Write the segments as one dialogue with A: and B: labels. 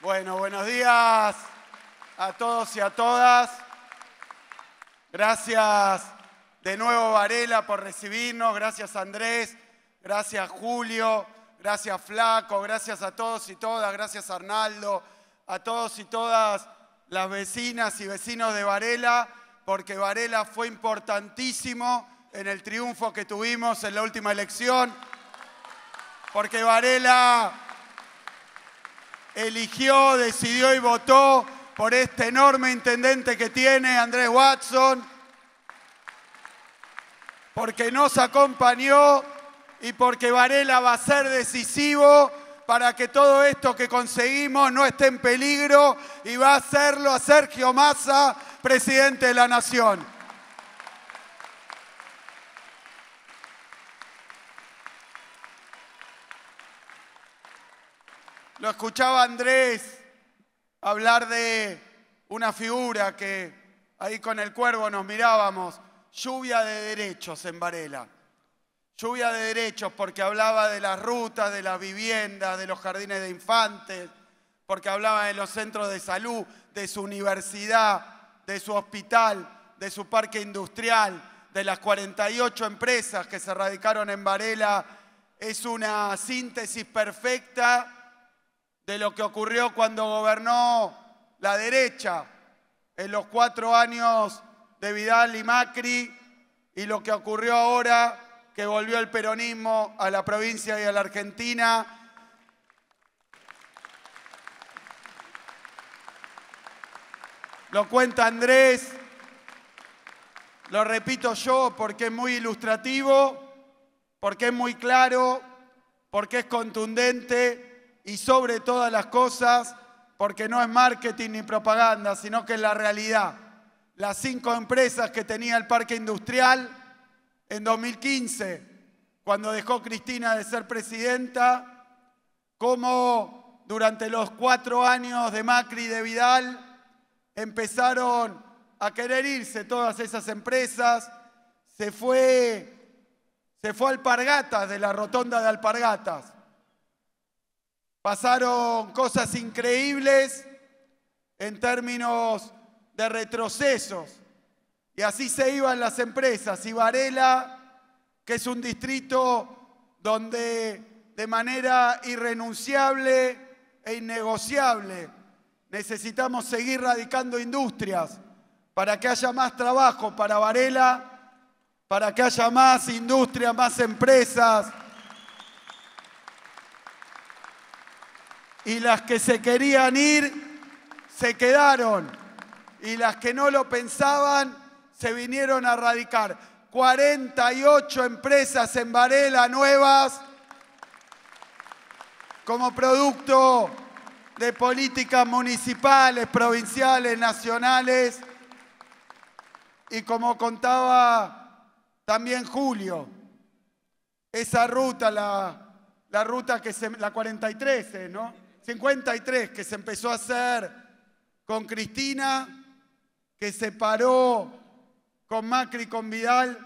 A: Bueno, buenos días a todos y a todas. Gracias de nuevo Varela por recibirnos, gracias Andrés, gracias Julio, gracias Flaco, gracias a todos y todas, gracias Arnaldo, a todos y todas las vecinas y vecinos de Varela, porque Varela fue importantísimo en el triunfo que tuvimos en la última elección, porque Varela eligió, decidió y votó por este enorme intendente que tiene Andrés Watson, porque nos acompañó y porque Varela va a ser decisivo para que todo esto que conseguimos no esté en peligro y va a hacerlo a Sergio Massa, presidente de la Nación. Lo escuchaba Andrés hablar de una figura que ahí con el cuervo nos mirábamos, lluvia de derechos en Varela. Lluvia de derechos porque hablaba de las rutas, de las viviendas, de los jardines de infantes, porque hablaba de los centros de salud, de su universidad, de su hospital, de su parque industrial, de las 48 empresas que se radicaron en Varela. Es una síntesis perfecta de lo que ocurrió cuando gobernó la derecha en los cuatro años de Vidal y Macri y lo que ocurrió ahora que volvió el peronismo a la provincia y a la Argentina. Lo cuenta Andrés, lo repito yo porque es muy ilustrativo, porque es muy claro, porque es contundente y sobre todas las cosas, porque no es marketing ni propaganda, sino que es la realidad. Las cinco empresas que tenía el parque industrial en 2015, cuando dejó Cristina de ser presidenta, como durante los cuatro años de Macri y de Vidal empezaron a querer irse todas esas empresas, se fue, se fue Alpargatas de la rotonda de Alpargatas Pasaron cosas increíbles en términos de retrocesos. Y así se iban las empresas. Y Varela, que es un distrito donde de manera irrenunciable e innegociable necesitamos seguir radicando industrias para que haya más trabajo para Varela, para que haya más industria, más empresas y las que se querían ir se quedaron y las que no lo pensaban se vinieron a radicar. 48 empresas en Varela nuevas como producto de políticas municipales, provinciales, nacionales y como contaba también Julio, esa ruta, la, la ruta que se, la 43, ¿no? 53 que se empezó a hacer con Cristina, que se paró con Macri, con Vidal,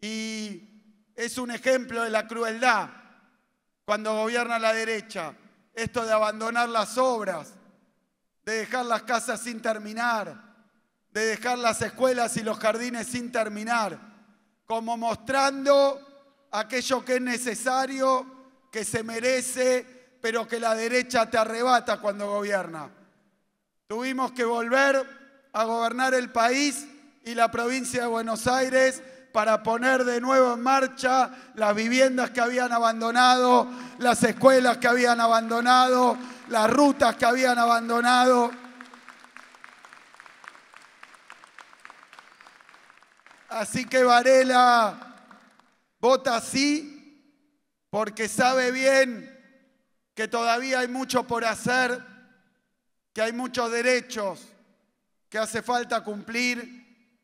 A: y es un ejemplo de la crueldad cuando gobierna la derecha, esto de abandonar las obras, de dejar las casas sin terminar, de dejar las escuelas y los jardines sin terminar, como mostrando aquello que es necesario, que se merece pero que la derecha te arrebata cuando gobierna. Tuvimos que volver a gobernar el país y la provincia de Buenos Aires para poner de nuevo en marcha las viviendas que habían abandonado, las escuelas que habían abandonado, las rutas que habían abandonado. Así que Varela vota sí porque sabe bien que todavía hay mucho por hacer, que hay muchos derechos que hace falta cumplir,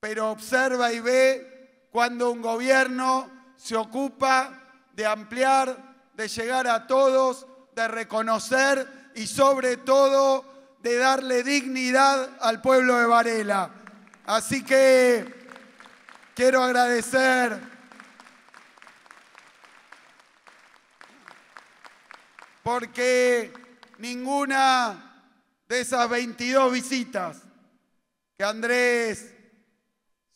A: pero observa y ve cuando un gobierno se ocupa de ampliar, de llegar a todos, de reconocer y sobre todo de darle dignidad al pueblo de Varela. Así que quiero agradecer porque ninguna de esas 22 visitas que Andrés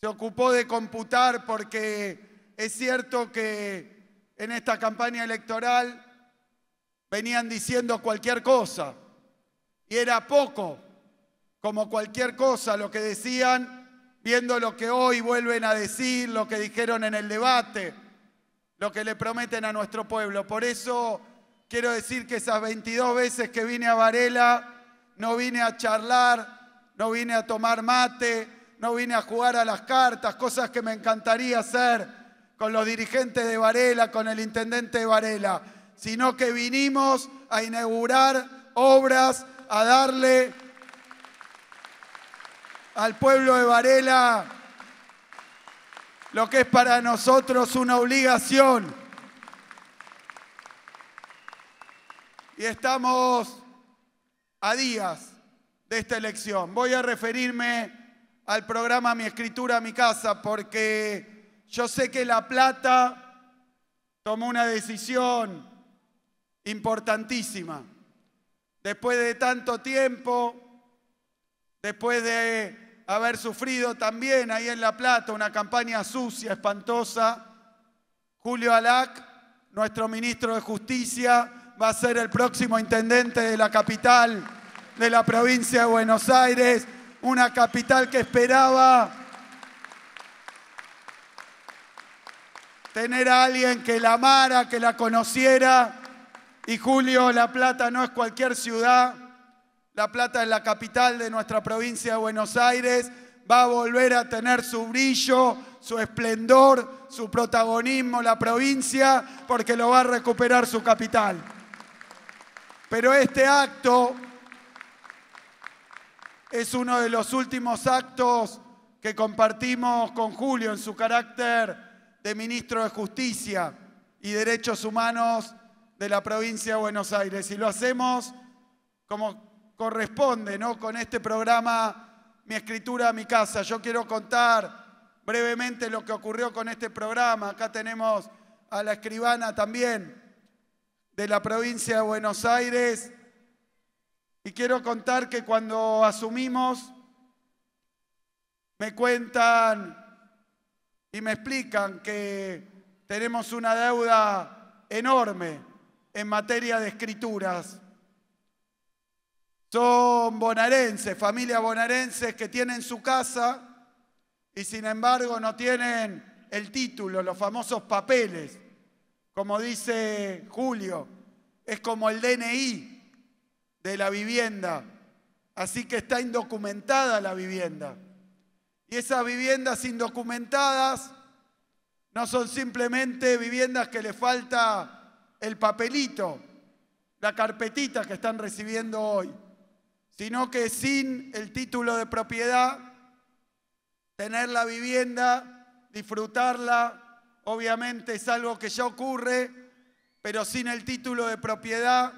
A: se ocupó de computar, porque es cierto que en esta campaña electoral venían diciendo cualquier cosa, y era poco, como cualquier cosa, lo que decían, viendo lo que hoy vuelven a decir, lo que dijeron en el debate, lo que le prometen a nuestro pueblo. Por eso Quiero decir que esas 22 veces que vine a Varela, no vine a charlar, no vine a tomar mate, no vine a jugar a las cartas, cosas que me encantaría hacer con los dirigentes de Varela, con el intendente de Varela, sino que vinimos a inaugurar obras, a darle al pueblo de Varela lo que es para nosotros una obligación y estamos a días de esta elección. Voy a referirme al programa Mi Escritura, Mi Casa, porque yo sé que La Plata tomó una decisión importantísima. Después de tanto tiempo, después de haber sufrido también ahí en La Plata una campaña sucia, espantosa, Julio Alac, nuestro ministro de Justicia, va a ser el próximo intendente de la capital de la provincia de Buenos Aires, una capital que esperaba tener a alguien que la amara, que la conociera. Y Julio, La Plata no es cualquier ciudad. La Plata es la capital de nuestra provincia de Buenos Aires. Va a volver a tener su brillo, su esplendor, su protagonismo la provincia, porque lo va a recuperar su capital. Pero este acto es uno de los últimos actos que compartimos con Julio en su carácter de ministro de Justicia y Derechos Humanos de la provincia de Buenos Aires. Y lo hacemos como corresponde, ¿no? Con este programa Mi escritura a mi casa. Yo quiero contar brevemente lo que ocurrió con este programa. Acá tenemos a la escribana también de la provincia de Buenos Aires. Y quiero contar que cuando asumimos, me cuentan y me explican que tenemos una deuda enorme en materia de escrituras. Son bonaerenses, familia bonaerenses que tienen su casa y sin embargo no tienen el título, los famosos papeles como dice Julio, es como el DNI de la vivienda, así que está indocumentada la vivienda. Y esas viviendas indocumentadas no son simplemente viviendas que le falta el papelito, la carpetita que están recibiendo hoy, sino que sin el título de propiedad, tener la vivienda, disfrutarla, obviamente es algo que ya ocurre, pero sin el título de propiedad,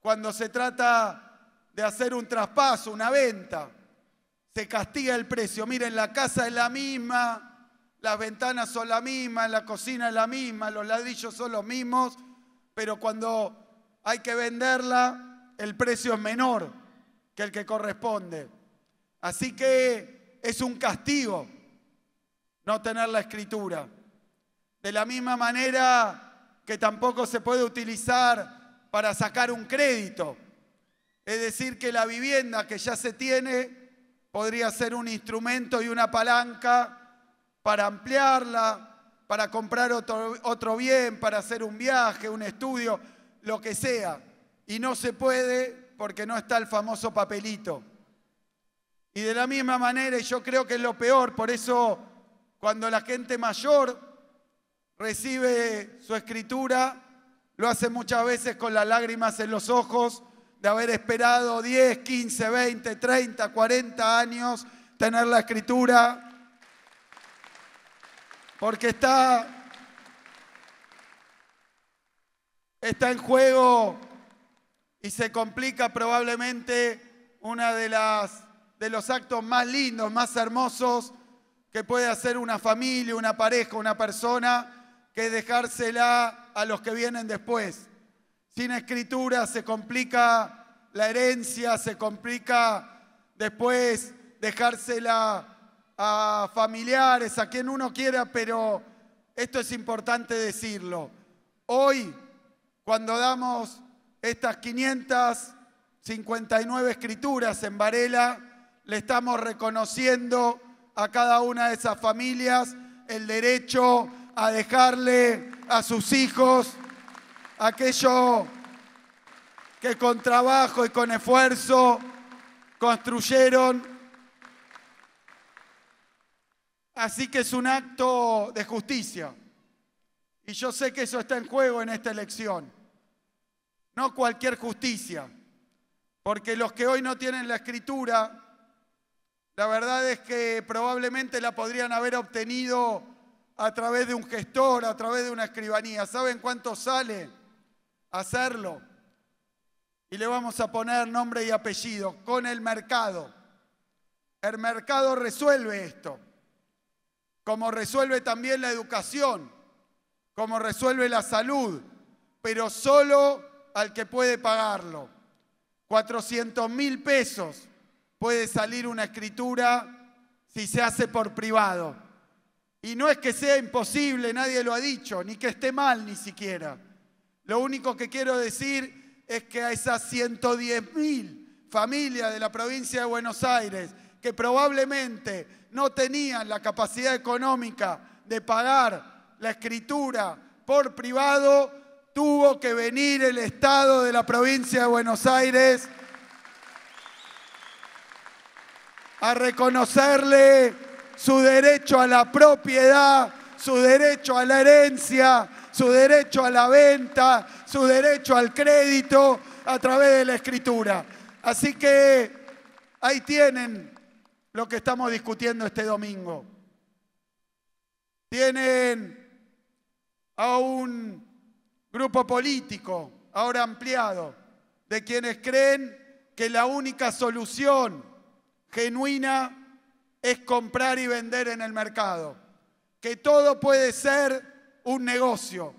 A: cuando se trata de hacer un traspaso, una venta, se castiga el precio. Miren, la casa es la misma, las ventanas son las mismas, la cocina es la misma, los ladrillos son los mismos, pero cuando hay que venderla, el precio es menor que el que corresponde. Así que es un castigo no tener la escritura. De la misma manera que tampoco se puede utilizar para sacar un crédito. Es decir, que la vivienda que ya se tiene podría ser un instrumento y una palanca para ampliarla, para comprar otro, otro bien, para hacer un viaje, un estudio, lo que sea. Y no se puede porque no está el famoso papelito. Y de la misma manera, y yo creo que es lo peor, por eso cuando la gente mayor recibe su escritura, lo hace muchas veces con las lágrimas en los ojos de haber esperado 10, 15, 20, 30, 40 años tener la escritura, porque está, está en juego y se complica probablemente uno de las de los actos más lindos, más hermosos que puede hacer una familia, una pareja, una persona que dejársela a los que vienen después. Sin escritura se complica la herencia, se complica después dejársela a familiares, a quien uno quiera, pero esto es importante decirlo. Hoy, cuando damos estas 559 escrituras en Varela, le estamos reconociendo a cada una de esas familias el derecho a dejarle a sus hijos aquello que con trabajo y con esfuerzo construyeron. Así que es un acto de justicia. Y yo sé que eso está en juego en esta elección. No cualquier justicia. Porque los que hoy no tienen la escritura, la verdad es que probablemente la podrían haber obtenido a través de un gestor, a través de una escribanía. ¿Saben cuánto sale hacerlo? Y le vamos a poner nombre y apellido con el mercado. El mercado resuelve esto, como resuelve también la educación, como resuelve la salud, pero solo al que puede pagarlo. 400 mil pesos puede salir una escritura si se hace por privado. Y no es que sea imposible, nadie lo ha dicho, ni que esté mal ni siquiera. Lo único que quiero decir es que a esas mil familias de la provincia de Buenos Aires que probablemente no tenían la capacidad económica de pagar la escritura por privado, tuvo que venir el Estado de la provincia de Buenos Aires a reconocerle su derecho a la propiedad, su derecho a la herencia, su derecho a la venta, su derecho al crédito a través de la escritura. Así que ahí tienen lo que estamos discutiendo este domingo. Tienen a un grupo político, ahora ampliado, de quienes creen que la única solución genuina es comprar y vender en el mercado, que todo puede ser un negocio,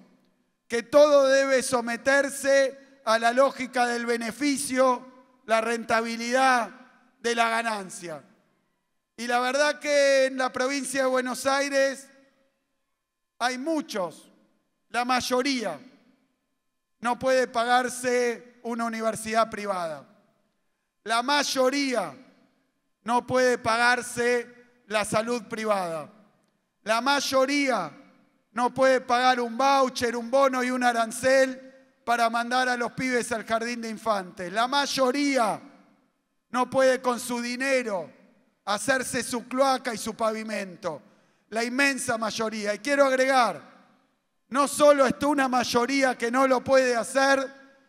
A: que todo debe someterse a la lógica del beneficio, la rentabilidad, de la ganancia. Y la verdad que en la provincia de Buenos Aires hay muchos, la mayoría, no puede pagarse una universidad privada. La mayoría no puede pagarse la salud privada. La mayoría no puede pagar un voucher, un bono y un arancel para mandar a los pibes al jardín de infantes. La mayoría no puede con su dinero hacerse su cloaca y su pavimento. La inmensa mayoría. Y quiero agregar, no solo está una mayoría que no lo puede hacer,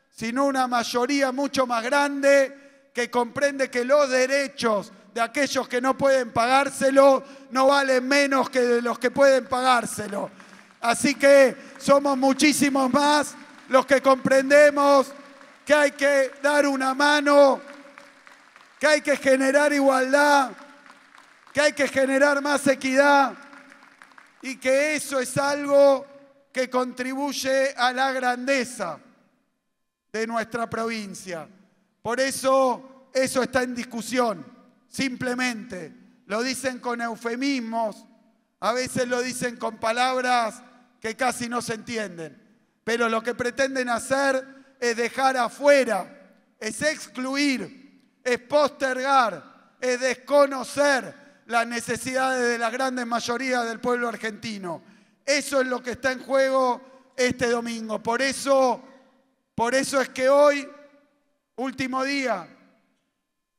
A: sino una mayoría mucho más grande que comprende que los derechos de aquellos que no pueden pagárselo no vale menos que de los que pueden pagárselo. Así que somos muchísimos más los que comprendemos que hay que dar una mano, que hay que generar igualdad, que hay que generar más equidad y que eso es algo que contribuye a la grandeza de nuestra provincia. Por eso eso está en discusión simplemente. Lo dicen con eufemismos, a veces lo dicen con palabras que casi no se entienden. Pero lo que pretenden hacer es dejar afuera, es excluir, es postergar, es desconocer las necesidades de la gran mayoría del pueblo argentino. Eso es lo que está en juego este domingo. Por eso, por eso es que hoy, último día,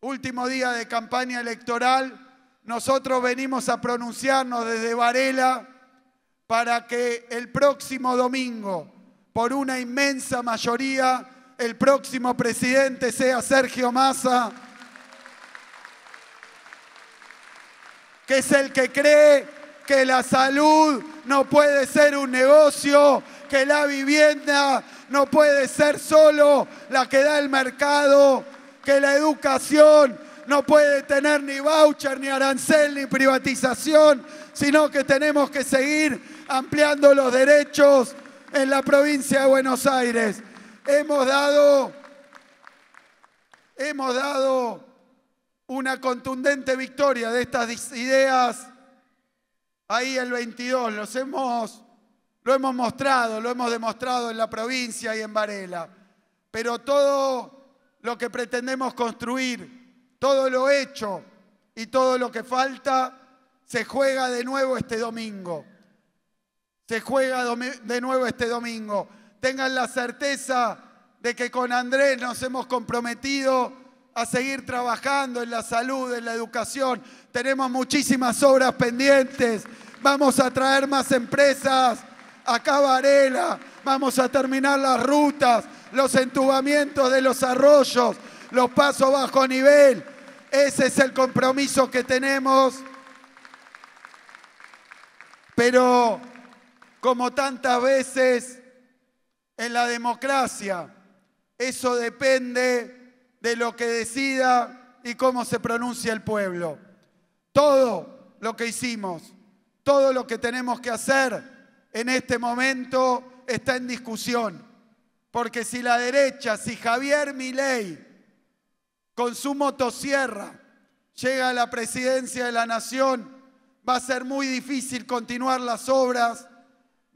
A: último día de campaña electoral, nosotros venimos a pronunciarnos desde Varela para que el próximo domingo, por una inmensa mayoría, el próximo presidente sea Sergio Massa, que es el que cree que la salud no puede ser un negocio, que la vivienda no puede ser solo la que da el mercado, que la educación no puede tener ni voucher, ni arancel, ni privatización, sino que tenemos que seguir ampliando los derechos en la provincia de Buenos Aires. Hemos dado, hemos dado una contundente victoria de estas ideas ahí el 22. hemos, lo hemos mostrado, lo hemos demostrado en la provincia y en Varela. Pero todo lo que pretendemos construir, todo lo hecho y todo lo que falta, se juega de nuevo este domingo. Se juega de nuevo este domingo. Tengan la certeza de que con Andrés nos hemos comprometido a seguir trabajando en la salud, en la educación. Tenemos muchísimas obras pendientes. Vamos a traer más empresas a Cabarela. Vamos a terminar las rutas los entubamientos de los arroyos, los pasos bajo nivel. Ese es el compromiso que tenemos. Pero como tantas veces en la democracia, eso depende de lo que decida y cómo se pronuncia el pueblo. Todo lo que hicimos, todo lo que tenemos que hacer en este momento está en discusión porque si la derecha, si Javier Milei con su motosierra llega a la presidencia de la nación, va a ser muy difícil continuar las obras,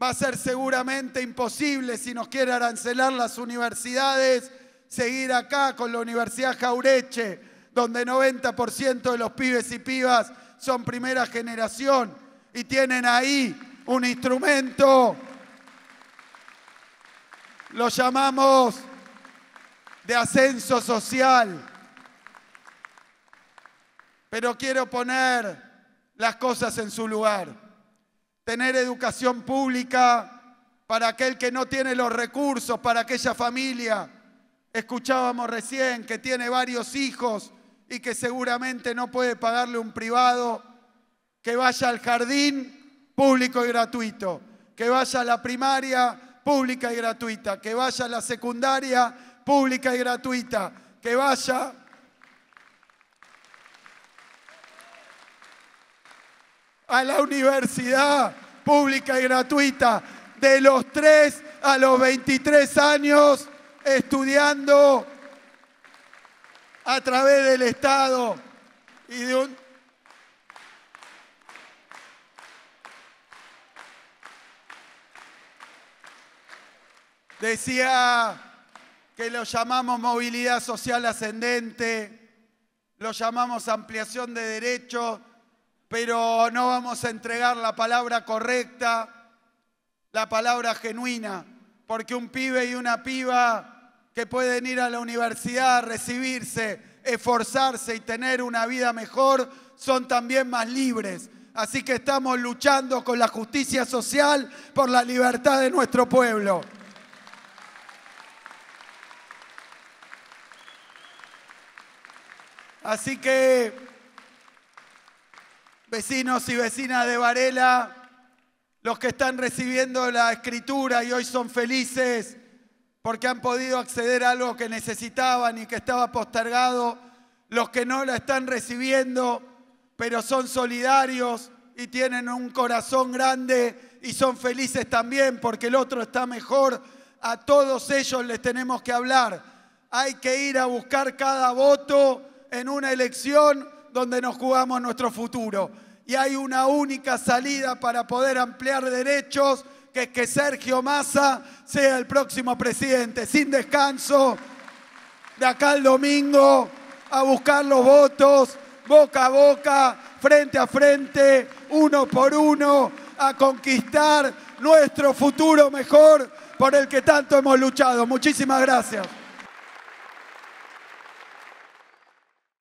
A: va a ser seguramente imposible si nos quiere arancelar las universidades, seguir acá con la Universidad Jaureche, donde 90% de los pibes y pibas son primera generación y tienen ahí un instrumento lo llamamos de ascenso social. Pero quiero poner las cosas en su lugar. Tener educación pública para aquel que no tiene los recursos, para aquella familia. Escuchábamos recién que tiene varios hijos y que seguramente no puede pagarle un privado, que vaya al jardín público y gratuito, que vaya a la primaria pública y gratuita, que vaya a la secundaria pública y gratuita, que vaya... a la universidad pública y gratuita de los 3 a los 23 años estudiando a través del Estado y de un Decía que lo llamamos movilidad social ascendente, lo llamamos ampliación de derechos, pero no vamos a entregar la palabra correcta, la palabra genuina, porque un pibe y una piba que pueden ir a la universidad, recibirse, esforzarse y tener una vida mejor, son también más libres. Así que estamos luchando con la justicia social por la libertad de nuestro pueblo. Así que, vecinos y vecinas de Varela, los que están recibiendo la escritura y hoy son felices porque han podido acceder a algo que necesitaban y que estaba postergado, los que no la están recibiendo, pero son solidarios y tienen un corazón grande y son felices también porque el otro está mejor, a todos ellos les tenemos que hablar. Hay que ir a buscar cada voto en una elección donde nos jugamos nuestro futuro. Y hay una única salida para poder ampliar derechos, que es que Sergio Massa sea el próximo presidente, sin descanso, de acá al domingo, a buscar los votos, boca a boca, frente a frente, uno por uno, a conquistar nuestro futuro mejor por el que tanto hemos luchado. Muchísimas gracias.